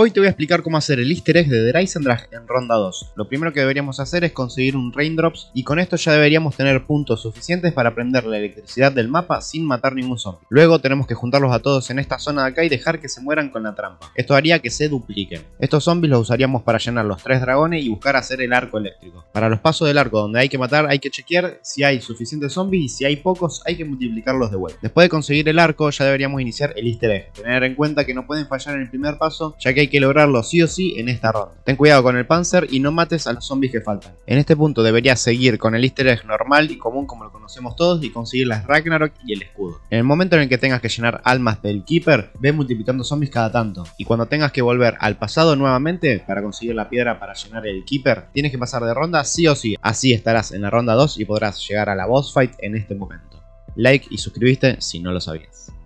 Hoy te voy a explicar cómo hacer el easter egg de Dreisendrag en ronda 2. Lo primero que deberíamos hacer es conseguir un Raindrops y con esto ya deberíamos tener puntos suficientes para prender la electricidad del mapa sin matar ningún zombie. Luego tenemos que juntarlos a todos en esta zona de acá y dejar que se mueran con la trampa. Esto haría que se dupliquen. Estos zombies los usaríamos para llenar los tres dragones y buscar hacer el arco eléctrico. Para los pasos del arco donde hay que matar hay que chequear si hay suficientes zombies y si hay pocos hay que multiplicarlos de vuelta. Después de conseguir el arco ya deberíamos iniciar el easter egg. Tener en cuenta que no pueden fallar en el primer paso ya que hay que lograrlo sí o sí en esta ronda. Ten cuidado con el Panzer y no mates a los zombies que faltan. En este punto deberías seguir con el easter egg normal y común como lo conocemos todos y conseguir las Ragnarok y el escudo. En el momento en el que tengas que llenar almas del Keeper, ve multiplicando zombies cada tanto. Y cuando tengas que volver al pasado nuevamente para conseguir la piedra para llenar el Keeper, tienes que pasar de ronda sí o sí. Así estarás en la ronda 2 y podrás llegar a la boss fight en este momento. Like y suscribiste si no lo sabías.